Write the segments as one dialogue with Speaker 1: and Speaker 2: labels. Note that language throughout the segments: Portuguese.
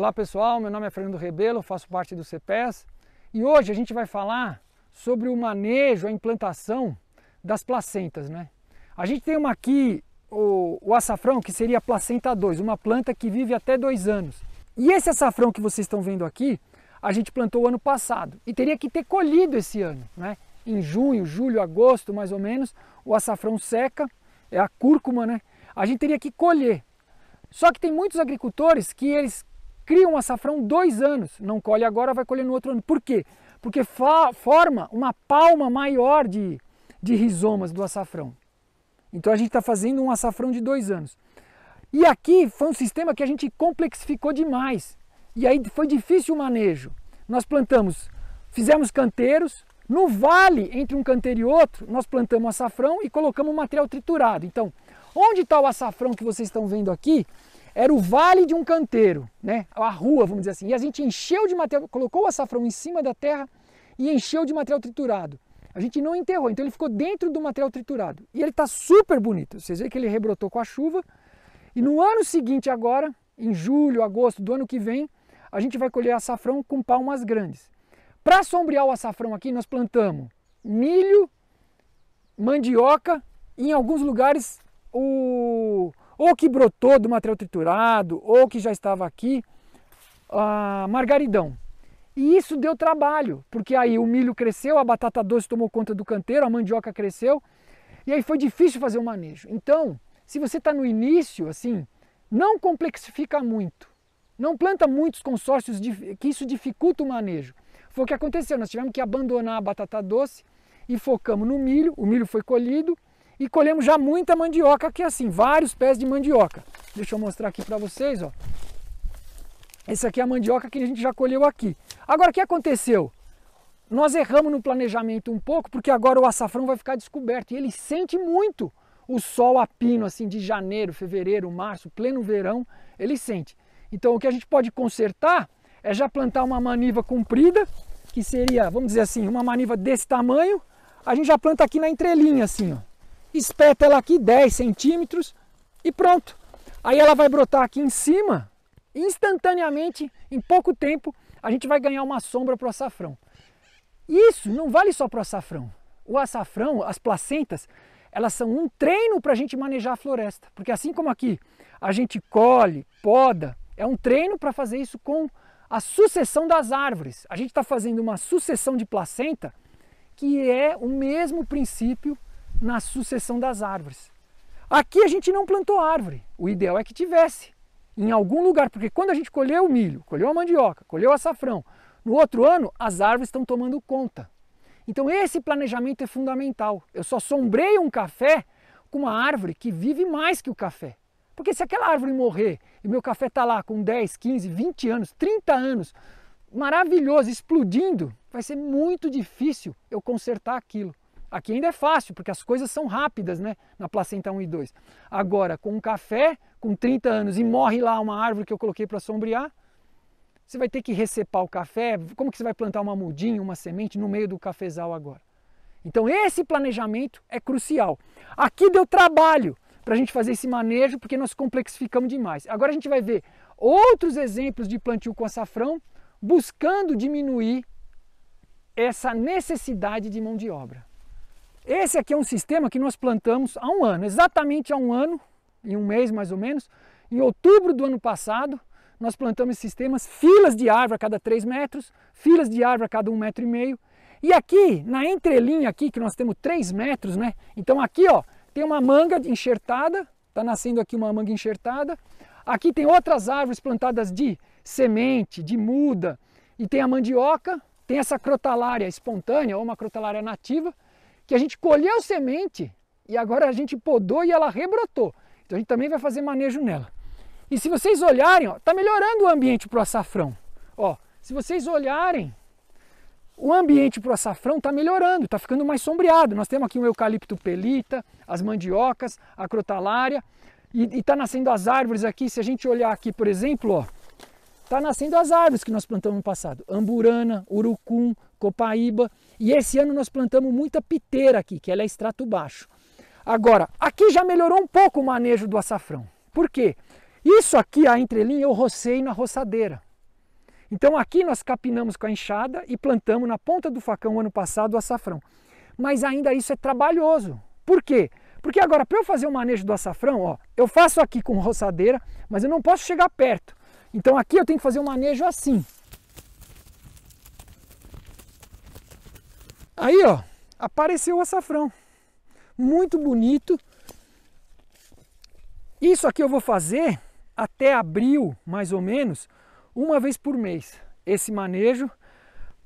Speaker 1: Olá pessoal, meu nome é Fernando Rebelo, faço parte do CPES e hoje a gente vai falar sobre o manejo, a implantação das placentas. Né? A gente tem uma aqui, o, o açafrão, que seria a placenta 2, uma planta que vive até dois anos. E esse açafrão que vocês estão vendo aqui, a gente plantou ano passado e teria que ter colhido esse ano. Né? Em junho, julho, agosto, mais ou menos, o açafrão seca, é a cúrcuma, né? A gente teria que colher. Só que tem muitos agricultores que eles cria um açafrão dois anos, não colhe agora, vai colher no outro ano. Por quê? Porque forma uma palma maior de, de rizomas do açafrão. Então a gente está fazendo um açafrão de dois anos. E aqui foi um sistema que a gente complexificou demais. E aí foi difícil o manejo. Nós plantamos, fizemos canteiros, no vale, entre um canteiro e outro, nós plantamos açafrão e colocamos material triturado. Então, onde está o açafrão que vocês estão vendo aqui? era o vale de um canteiro, né? a rua, vamos dizer assim. E a gente encheu de material, colocou o açafrão em cima da terra e encheu de material triturado. A gente não enterrou, então ele ficou dentro do material triturado. E ele está super bonito. Vocês veem que ele rebrotou com a chuva. E no ano seguinte, agora, em julho, agosto do ano que vem, a gente vai colher açafrão com palmas grandes. Para sombrear o açafrão aqui, nós plantamos milho, mandioca e em alguns lugares o ou que brotou do material triturado, ou que já estava aqui, a margaridão. E isso deu trabalho, porque aí o milho cresceu, a batata doce tomou conta do canteiro, a mandioca cresceu, e aí foi difícil fazer o manejo. Então, se você está no início, assim, não complexifica muito. Não planta muitos consórcios, que isso dificulta o manejo. Foi o que aconteceu, nós tivemos que abandonar a batata doce e focamos no milho, o milho foi colhido, e colhemos já muita mandioca aqui é assim, vários pés de mandioca. Deixa eu mostrar aqui para vocês, ó. Essa aqui é a mandioca que a gente já colheu aqui. Agora o que aconteceu? Nós erramos no planejamento um pouco, porque agora o açafrão vai ficar descoberto e ele sente muito o sol a pino assim de janeiro, fevereiro, março, pleno verão, ele sente. Então o que a gente pode consertar é já plantar uma maniva comprida, que seria, vamos dizer assim, uma maniva desse tamanho, a gente já planta aqui na entrelinha assim, ó espeta ela aqui 10 centímetros e pronto. Aí ela vai brotar aqui em cima, instantaneamente, em pouco tempo, a gente vai ganhar uma sombra para o açafrão. Isso não vale só para o açafrão. O açafrão, as placentas, elas são um treino para a gente manejar a floresta. Porque assim como aqui a gente colhe, poda, é um treino para fazer isso com a sucessão das árvores. A gente está fazendo uma sucessão de placenta que é o mesmo princípio na sucessão das árvores. Aqui a gente não plantou árvore, o ideal é que tivesse em algum lugar, porque quando a gente colheu o milho, colheu a mandioca, colheu o açafrão, no outro ano as árvores estão tomando conta. Então esse planejamento é fundamental. Eu só sombrei um café com uma árvore que vive mais que o café. Porque se aquela árvore morrer e meu café está lá com 10, 15, 20 anos, 30 anos, maravilhoso, explodindo, vai ser muito difícil eu consertar aquilo. Aqui ainda é fácil, porque as coisas são rápidas, né? Na placenta 1 e 2. Agora, com um café, com 30 anos, e morre lá uma árvore que eu coloquei para sombrear, você vai ter que recepar o café. Como que você vai plantar uma mudinha, uma semente no meio do cafezal agora? Então, esse planejamento é crucial. Aqui deu trabalho para a gente fazer esse manejo, porque nós complexificamos demais. Agora a gente vai ver outros exemplos de plantio com açafrão, buscando diminuir essa necessidade de mão de obra. Esse aqui é um sistema que nós plantamos há um ano, exatamente há um ano, em um mês mais ou menos. Em outubro do ano passado, nós plantamos sistemas, filas de árvore a cada 3 metros, filas de árvore a cada 1,5 metro. E meio. E aqui, na entrelinha aqui, que nós temos 3 metros, né? Então aqui, ó, tem uma manga enxertada, está nascendo aqui uma manga enxertada. Aqui tem outras árvores plantadas de semente, de muda, e tem a mandioca, tem essa crotalária espontânea ou uma crotalária nativa, que a gente colheu semente e agora a gente podou e ela rebrotou. Então a gente também vai fazer manejo nela. E se vocês olharem, ó, tá melhorando o ambiente para o açafrão. Ó, se vocês olharem, o ambiente para o açafrão está melhorando, está ficando mais sombreado. Nós temos aqui o eucalipto pelita, as mandiocas, a crotalária e está nascendo as árvores aqui. Se a gente olhar aqui, por exemplo, ó, está nascendo as árvores que nós plantamos no passado. Amburana, urucum, copaíba. E esse ano nós plantamos muita piteira aqui, que ela é extrato baixo. Agora, aqui já melhorou um pouco o manejo do açafrão. Por quê? Isso aqui, a entrelinha, eu rocei na roçadeira. Então aqui nós capinamos com a enxada e plantamos na ponta do facão ano passado o açafrão. Mas ainda isso é trabalhoso. Por quê? Porque agora, para eu fazer o manejo do açafrão, ó, eu faço aqui com roçadeira, mas eu não posso chegar perto. Então aqui eu tenho que fazer um manejo assim. Aí, ó, apareceu o açafrão. Muito bonito. Isso aqui eu vou fazer até abril, mais ou menos, uma vez por mês. Esse manejo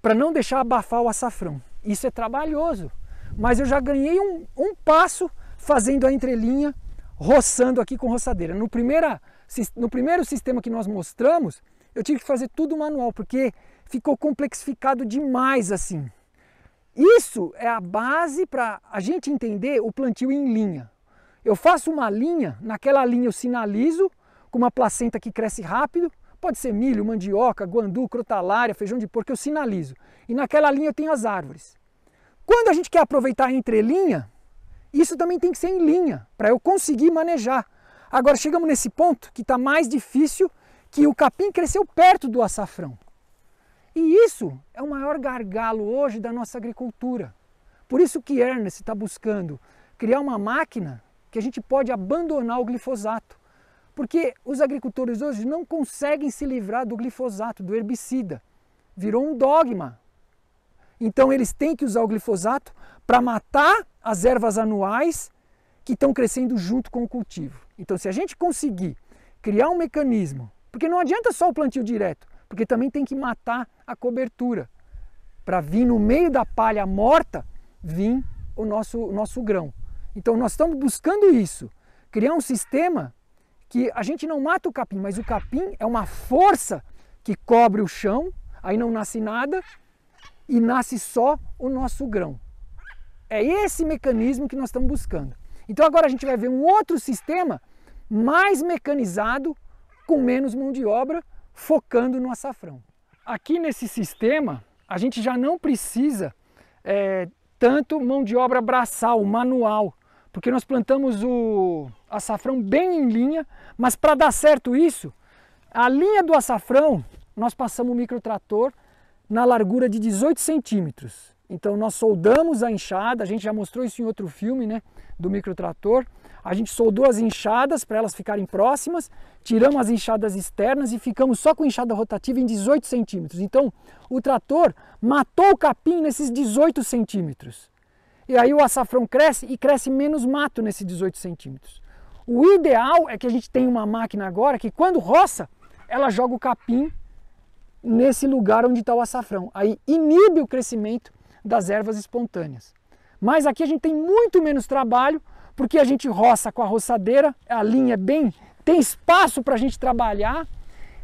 Speaker 1: para não deixar abafar o açafrão. Isso é trabalhoso, mas eu já ganhei um, um passo fazendo a entrelinha, roçando aqui com roçadeira. No primeira no primeiro sistema que nós mostramos, eu tive que fazer tudo manual, porque ficou complexificado demais assim. Isso é a base para a gente entender o plantio em linha. Eu faço uma linha, naquela linha eu sinalizo com uma placenta que cresce rápido, pode ser milho, mandioca, guandu, crotalária, feijão de porco, eu sinalizo. E naquela linha eu tenho as árvores. Quando a gente quer aproveitar a entrelinha, isso também tem que ser em linha, para eu conseguir manejar. Agora chegamos nesse ponto que está mais difícil, que o capim cresceu perto do açafrão. E isso é o maior gargalo hoje da nossa agricultura. Por isso que Ernest está buscando criar uma máquina que a gente pode abandonar o glifosato. Porque os agricultores hoje não conseguem se livrar do glifosato, do herbicida. Virou um dogma. Então eles têm que usar o glifosato para matar as ervas anuais que estão crescendo junto com o cultivo. Então, se a gente conseguir criar um mecanismo, porque não adianta só o plantio direto, porque também tem que matar a cobertura para vir no meio da palha morta vir o nosso, o nosso grão. Então, nós estamos buscando isso, criar um sistema que a gente não mata o capim, mas o capim é uma força que cobre o chão, aí não nasce nada e nasce só o nosso grão. É esse mecanismo que nós estamos buscando. Então agora a gente vai ver um outro sistema mais mecanizado, com menos mão de obra, focando no açafrão. Aqui nesse sistema, a gente já não precisa é, tanto mão de obra braçal, manual, porque nós plantamos o açafrão bem em linha, mas para dar certo isso, a linha do açafrão, nós passamos o microtrator na largura de 18 centímetros. Então nós soldamos a enxada, a gente já mostrou isso em outro filme, né, do microtrator. A gente soldou as enxadas para elas ficarem próximas, tiramos as enxadas externas e ficamos só com enxada rotativa em 18 centímetros. Então o trator matou o capim nesses 18 centímetros. E aí o açafrão cresce e cresce menos mato nesses 18 centímetros. O ideal é que a gente tenha uma máquina agora que quando roça, ela joga o capim nesse lugar onde está o açafrão. Aí inibe o crescimento das ervas espontâneas. Mas aqui a gente tem muito menos trabalho, porque a gente roça com a roçadeira, a linha é bem, tem espaço para a gente trabalhar,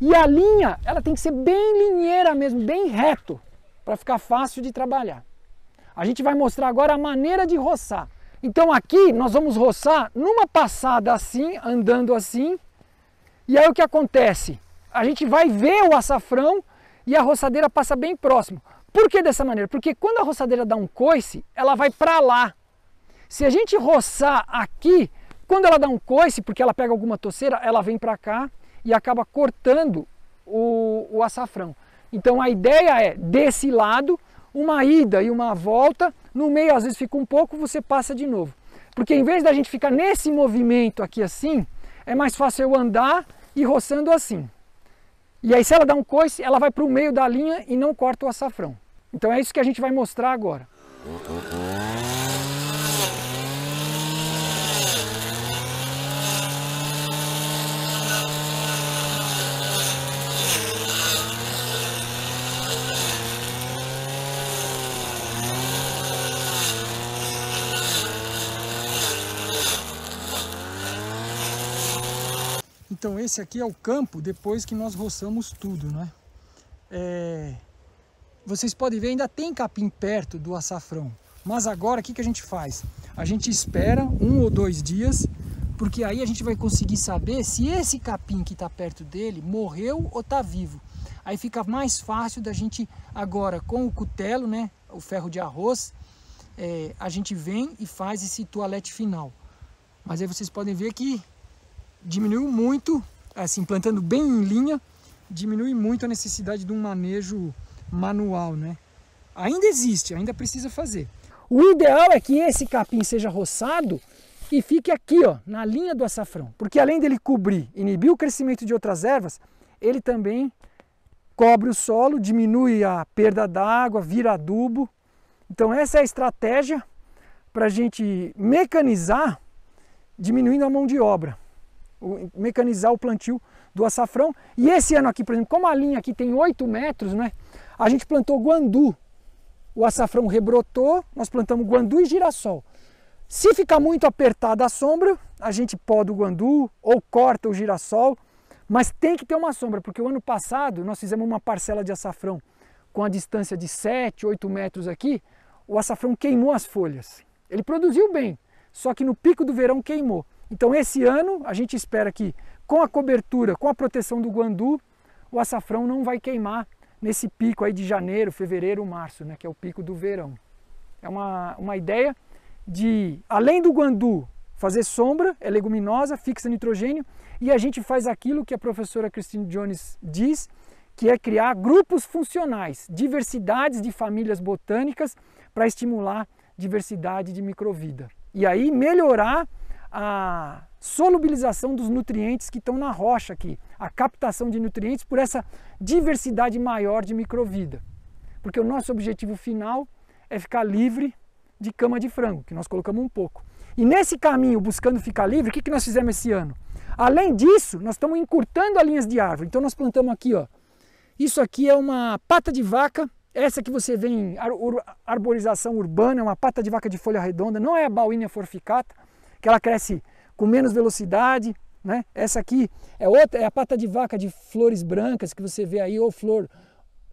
Speaker 1: e a linha ela tem que ser bem linheira mesmo, bem reto, para ficar fácil de trabalhar. A gente vai mostrar agora a maneira de roçar. Então aqui nós vamos roçar numa passada assim, andando assim, e aí o que acontece? A gente vai ver o açafrão e a roçadeira passa bem próximo. Por que dessa maneira? Porque quando a roçadeira dá um coice, ela vai para lá. Se a gente roçar aqui, quando ela dá um coice, porque ela pega alguma toceira, ela vem para cá e acaba cortando o, o açafrão. Então a ideia é, desse lado, uma ida e uma volta, no meio às vezes fica um pouco, você passa de novo. Porque em vez da gente ficar nesse movimento aqui assim, é mais fácil eu andar e roçando assim. E aí se ela dá um coice, ela vai para o meio da linha e não corta o açafrão. Então é isso que a gente vai mostrar agora. Então esse aqui é o campo depois que nós roçamos tudo, né? É... Vocês podem ver, ainda tem capim perto do açafrão. Mas agora o que, que a gente faz? A gente espera um ou dois dias, porque aí a gente vai conseguir saber se esse capim que está perto dele morreu ou está vivo. Aí fica mais fácil da gente agora com o cutelo, né, o ferro de arroz, é, a gente vem e faz esse toalete final. Mas aí vocês podem ver que diminuiu muito, assim, plantando bem em linha, diminui muito a necessidade de um manejo manual, né? Ainda existe, ainda precisa fazer. O ideal é que esse capim seja roçado e fique aqui, ó, na linha do açafrão. Porque além dele cobrir, inibir o crescimento de outras ervas, ele também cobre o solo, diminui a perda d'água, vira adubo. Então essa é a estratégia para a gente mecanizar, diminuindo a mão de obra mecanizar o plantio do açafrão. E esse ano aqui, por exemplo, como a linha aqui tem 8 metros, né, a gente plantou guandu. O açafrão rebrotou, nós plantamos guandu e girassol. Se ficar muito apertada a sombra, a gente poda o guandu ou corta o girassol, mas tem que ter uma sombra, porque o ano passado nós fizemos uma parcela de açafrão com a distância de 7, 8 metros aqui, o açafrão queimou as folhas. Ele produziu bem, só que no pico do verão queimou. Então esse ano a gente espera que com a cobertura, com a proteção do guandu, o açafrão não vai queimar nesse pico aí de janeiro, fevereiro, março, né, que é o pico do verão. É uma, uma ideia de, além do guandu fazer sombra, é leguminosa, fixa nitrogênio, e a gente faz aquilo que a professora Christine Jones diz, que é criar grupos funcionais, diversidades de famílias botânicas para estimular diversidade de microvida. E aí melhorar a solubilização dos nutrientes que estão na rocha aqui, a captação de nutrientes por essa diversidade maior de microvida. Porque o nosso objetivo final é ficar livre de cama de frango, que nós colocamos um pouco. E nesse caminho, buscando ficar livre, o que, que nós fizemos esse ano? Além disso, nós estamos encurtando as linhas de árvore. Então nós plantamos aqui, ó. Isso aqui é uma pata de vaca, essa que você vê em arborização urbana, é uma pata de vaca de folha redonda, não é a baúnia forficata que ela cresce com menos velocidade. Né? Essa aqui é outra, é a pata de vaca de flores brancas que você vê aí, ou flor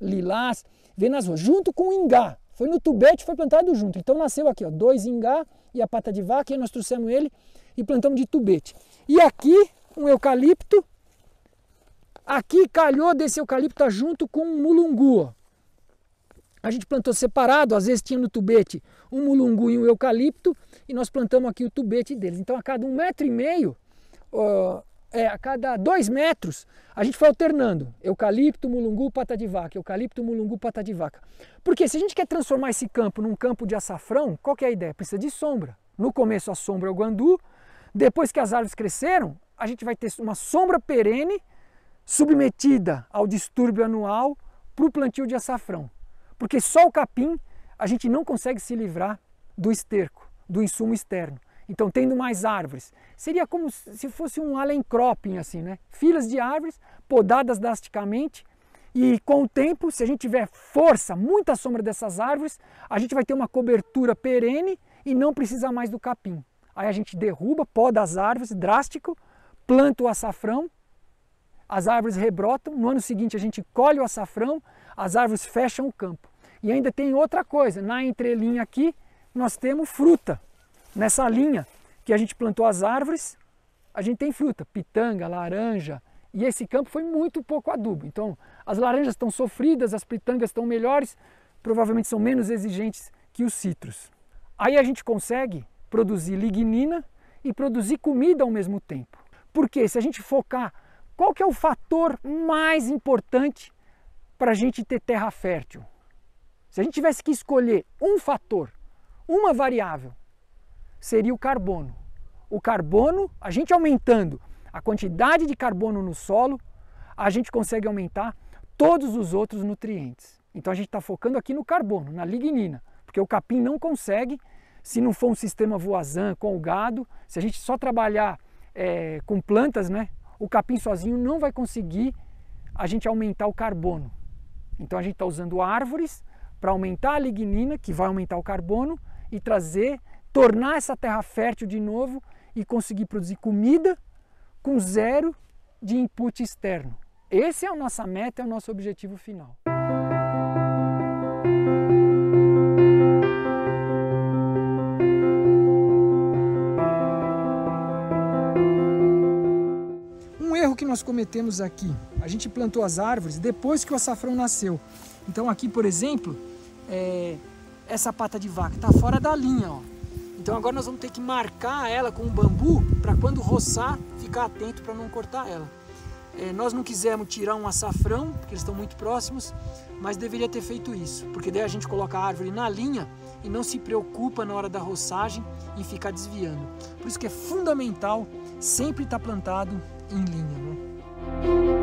Speaker 1: lilás, vem nas ruas, junto com o ingá. Foi no tubete, foi plantado junto. Então nasceu aqui, ó, dois ingá e a pata de vaca, e nós trouxemos ele e plantamos de tubete. E aqui um eucalipto. Aqui calhou desse eucalipto tá junto com um mulungu, ó. A gente plantou separado, às vezes tinha no tubete um mulungu e um eucalipto, e nós plantamos aqui o tubete deles. Então a cada um metro e meio, é, a cada dois metros, a gente foi alternando eucalipto, mulungu, pata de vaca, eucalipto, mulungu, pata de vaca. Porque se a gente quer transformar esse campo num campo de açafrão, qual que é a ideia? Precisa de sombra. No começo a sombra é o guandu, depois que as árvores cresceram, a gente vai ter uma sombra perene submetida ao distúrbio anual para o plantio de açafrão. Porque só o capim a gente não consegue se livrar do esterco, do insumo externo. Então, tendo mais árvores, seria como se fosse um cropping assim, né? Filas de árvores podadas drasticamente e com o tempo, se a gente tiver força, muita sombra dessas árvores, a gente vai ter uma cobertura perene e não precisa mais do capim. Aí a gente derruba, poda as árvores, drástico, planta o açafrão as árvores rebrotam, no ano seguinte a gente colhe o açafrão, as árvores fecham o campo. E ainda tem outra coisa, na entrelinha aqui nós temos fruta. Nessa linha que a gente plantou as árvores, a gente tem fruta, pitanga, laranja, e esse campo foi muito pouco adubo. Então, as laranjas estão sofridas, as pitangas estão melhores, provavelmente são menos exigentes que os citros. Aí a gente consegue produzir lignina e produzir comida ao mesmo tempo. Porque se a gente focar qual que é o fator mais importante para a gente ter terra fértil? Se a gente tivesse que escolher um fator, uma variável, seria o carbono. O carbono, a gente aumentando a quantidade de carbono no solo, a gente consegue aumentar todos os outros nutrientes. Então a gente está focando aqui no carbono, na lignina, porque o capim não consegue se não for um sistema voazan com o gado, se a gente só trabalhar é, com plantas, né, o capim sozinho não vai conseguir a gente aumentar o carbono. Então a gente está usando árvores para aumentar a lignina, que vai aumentar o carbono, e trazer, tornar essa terra fértil de novo e conseguir produzir comida com zero de input externo. Esse é a nossa meta, é o nosso objetivo final. que nós cometemos aqui? A gente plantou as árvores depois que o açafrão nasceu. Então aqui, por exemplo, é, essa pata de vaca está fora da linha. Ó. Então agora nós vamos ter que marcar ela com um bambu para quando roçar, ficar atento para não cortar ela. É, nós não quisemos tirar um açafrão, porque eles estão muito próximos, mas deveria ter feito isso, porque daí a gente coloca a árvore na linha e não se preocupa na hora da roçagem e ficar desviando. Por isso que é fundamental sempre estar tá plantado em linha. Né?